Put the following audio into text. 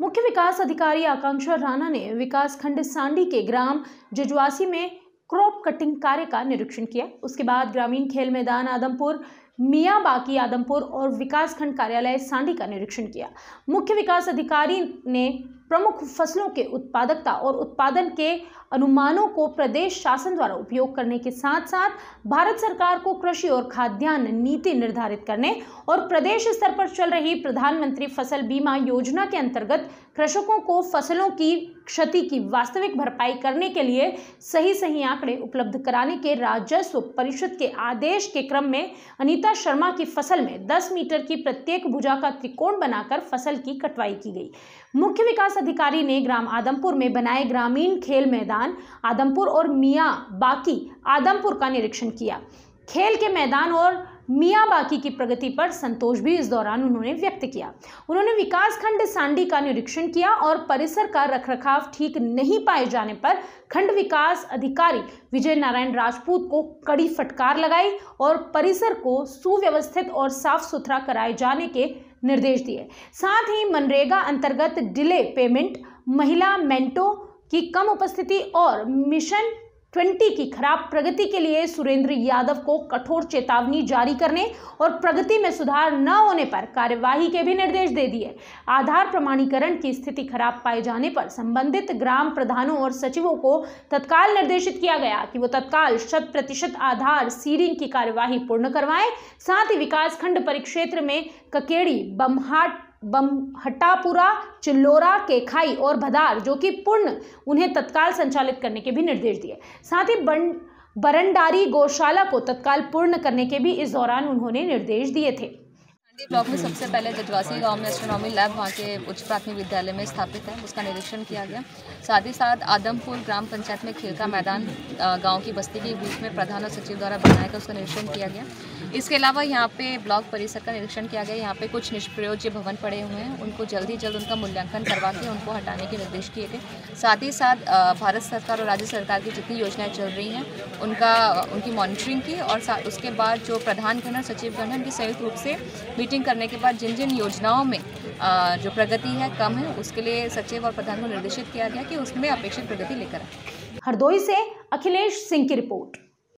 मुख्य विकास अधिकारी आकांक्षा राणा ने विकास खंड सांडी के ग्राम जजवासी में क्रॉप कटिंग कार्य का निरीक्षण किया उसके बाद ग्रामीण खेल मैदान आदमपुर मियाँ बाकी आदमपुर और विकासखंड कार्यालय सांडी का निरीक्षण किया मुख्य विकास अधिकारी ने प्रमुख फसलों के उत्पादकता और उत्पादन के अनुमानों को प्रदेश शासन द्वारा उपयोग करने के साथ साथ भारत सरकार को कृषि और खाद्यान्न नीति निर्धारित करने और प्रदेश स्तर पर चल रही प्रधानमंत्री फसल बीमा योजना के अंतर्गत कृषकों को फसलों की क्षति की वास्तविक भरपाई करने के लिए सही सही आंकड़े उपलब्ध कराने के राजस्व परिषद के आदेश के क्रम में अनीता शर्मा की फसल में 10 मीटर की प्रत्येक भुजा का त्रिकोण बनाकर फसल की कटवाई की गई मुख्य विकास अधिकारी ने ग्राम आदमपुर में बनाए ग्रामीण खेल मैदान आदमपुर और मियाँ बाकी आदमपुर का निरीक्षण किया खेल के मैदान और मियाँ बाकी की प्रगति पर संतोष भी इस दौरान उन्होंने व्यक्त किया उन्होंने विकास खंड सांडी का निरीक्षण किया और परिसर का रखरखाव ठीक नहीं पाए जाने पर खंड विकास अधिकारी विजय नारायण राजपूत को कड़ी फटकार लगाई और परिसर को सुव्यवस्थित और साफ सुथरा कराए जाने के निर्देश दिए साथ ही मनरेगा अंतर्गत डिले पेमेंट महिला मेंटों की कम उपस्थिति और मिशन ट्वेंटी की खराब प्रगति के लिए सुरेंद्र यादव को कठोर चेतावनी जारी करने और प्रगति में सुधार न होने पर कार्यवाही के भी निर्देश दे दिए आधार प्रमाणीकरण की स्थिति खराब पाए जाने पर संबंधित ग्राम प्रधानों और सचिवों को तत्काल निर्देशित किया गया कि वो तत्काल शत प्रतिशत आधार सीरिंग की कार्यवाही पूर्ण करवाएं साथ ही विकासखंड परिक्षेत्र में ककेड़ी बमहाट बम हट्टापुरा चिल्लोरा केखाई और भदार जो कि पूर्ण उन्हें तत्काल संचालित करने के भी निर्देश दिए साथ ही बन बरंडारी गौशाला को तत्काल पूर्ण करने के भी इस दौरान उन्होंने निर्देश दिए थे ब्लॉक में सबसे पहले जजवासी गांव में एस्ट्रोनॉमी लैब वहाँ के उच्च प्राथमिक विद्यालय में स्थापित है उसका निरीक्षण किया गया साथ ही साथ आदमपुर ग्राम पंचायत में खेल का मैदान गांव की बस्ती के बीच में प्रधान सचिव द्वारा बनाया गया उसका निरीक्षण किया गया इसके अलावा यहाँ पे ब्लॉक परिसर का निरीक्षण किया गया यहाँ पे कुछ निष्प्रयोज्य भवन पड़े हुए हैं उनको जल्द ही जल्द उनका मूल्यांकन करवा के उनको हटाने के निर्देश किए गए साथ ही साथ भारत सरकार और राज्य सरकार की जितनी योजनाएं चल रही हैं उनका उनकी मॉनिटरिंग की और उसके बाद जो प्रधानगण और सचिवगण हैं उनकी संयुक्त रूप से मीटिंग करने के बाद जिन जिन योजनाओं में जो प्रगति है कम है उसके लिए सचिव और प्रधान को निर्देशित किया गया कि उसमें अपेक्षित प्रगति लेकर आए हरदोई से अखिलेश सिंह की रिपोर्ट